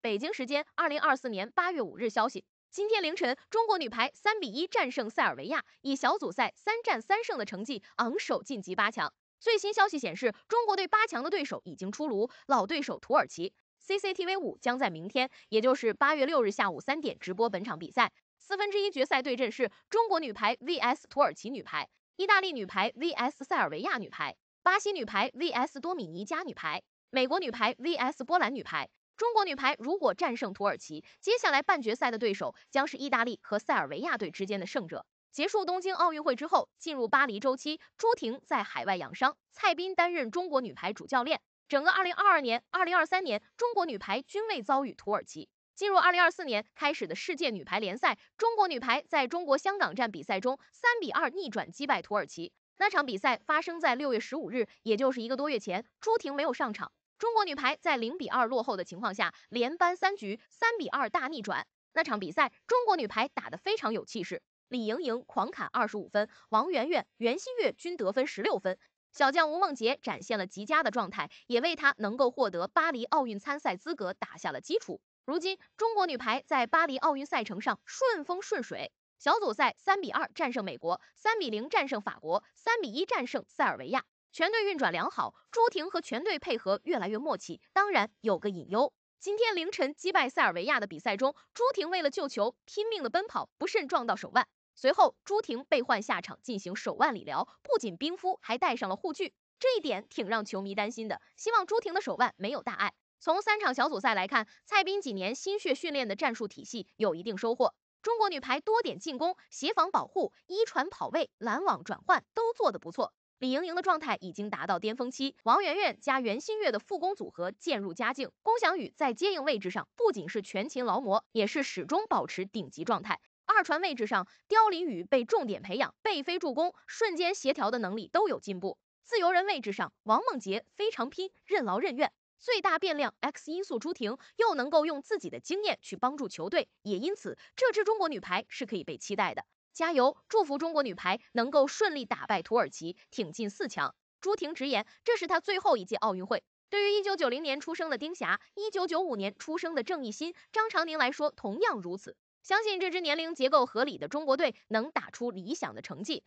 北京时间二零二四年八月五日，消息，今天凌晨，中国女排三比一战胜塞尔维亚，以小组赛三战三胜的成绩昂首晋级八强。最新消息显示，中国队八强的对手已经出炉，老对手土耳其。CCTV 五将在明天，也就是八月六日下午三点直播本场比赛。四分之一决赛对阵是中国女排 vs 土耳其女排、意大利女排 vs 塞尔维亚女排、巴西女排 vs 多米尼加女排、美国女排 vs 波兰女排。中国女排如果战胜土耳其，接下来半决赛的对手将是意大利和塞尔维亚队之间的胜者。结束东京奥运会之后，进入巴黎周期，朱婷在海外养伤，蔡斌担任中国女排主教练。整个2022年、2023年，中国女排均未遭遇土耳其。进入2024年开始的世界女排联赛，中国女排在中国香港站比赛中，三比二逆转击败土耳其。那场比赛发生在六月十五日，也就是一个多月前，朱婷没有上场。中国女排在零比二落后的情况下，连扳三局，三比二大逆转。那场比赛，中国女排打得非常有气势，李盈莹狂砍二十五分，王媛媛、袁心玥均得分十六分，小将吴梦洁展现了极佳的状态，也为她能够获得巴黎奥运参赛资格打下了基础。如今，中国女排在巴黎奥运赛程上顺风顺水，小组赛三比二战胜美国，三比零战胜法国，三比一战胜塞尔维亚。全队运转良好，朱婷和全队配合越来越默契。当然有个隐忧，今天凌晨击败塞尔维亚的比赛中，朱婷为了救球拼命的奔跑，不慎撞到手腕。随后朱婷被换下场进行手腕理疗，不仅冰敷，还戴上了护具。这一点挺让球迷担心的，希望朱婷的手腕没有大碍。从三场小组赛来看，蔡斌几年心血训练的战术体系有一定收获。中国女排多点进攻、协防保护、一传跑位、拦网转换都做得不错。李盈莹的状态已经达到巅峰期，王媛媛加袁心玥的副攻组合渐入佳境。龚翔宇在接应位置上不仅是全勤劳模，也是始终保持顶级状态。二传位置上，刁琳宇被重点培养，背飞助攻、瞬间协调的能力都有进步。自由人位置上，王梦洁非常拼，任劳任怨。最大变量 X 因素朱婷又能够用自己的经验去帮助球队，也因此这支中国女排是可以被期待的。加油！祝福中国女排能够顺利打败土耳其，挺进四强。朱婷直言，这是她最后一届奥运会。对于1990年出生的丁霞，1995年出生的郑益昕、张常宁来说，同样如此。相信这支年龄结构合理的中国队能打出理想的成绩。